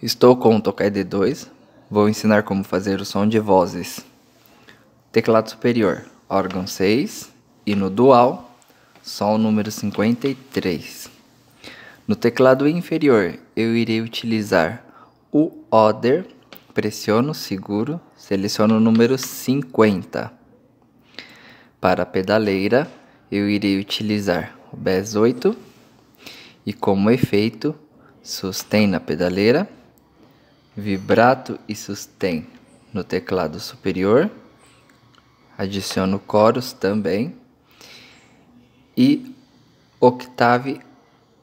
Estou com o Tokai D2. Vou ensinar como fazer o som de vozes. Teclado superior, órgão 6 e no dual, som número 53. No teclado inferior, eu irei utilizar o Other, pressiono, seguro, seleciono o número 50. Para a pedaleira, eu irei utilizar o BES 8 e como efeito, sustém na pedaleira vibrato e sustain no teclado superior. Adiciono chorus também. E octave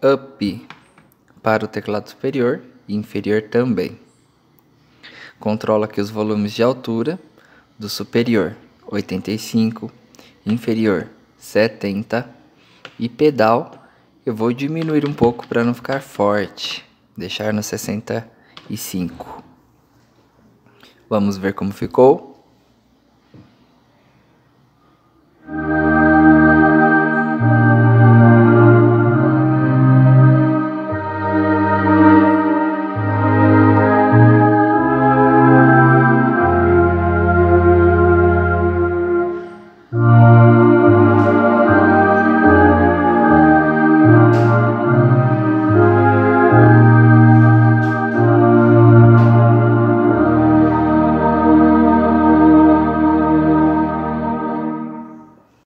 up para o teclado superior e inferior também. Controlo aqui os volumes de altura do superior 85, inferior 70 e pedal eu vou diminuir um pouco para não ficar forte, deixar no 60 e 5. Vamos ver como ficou.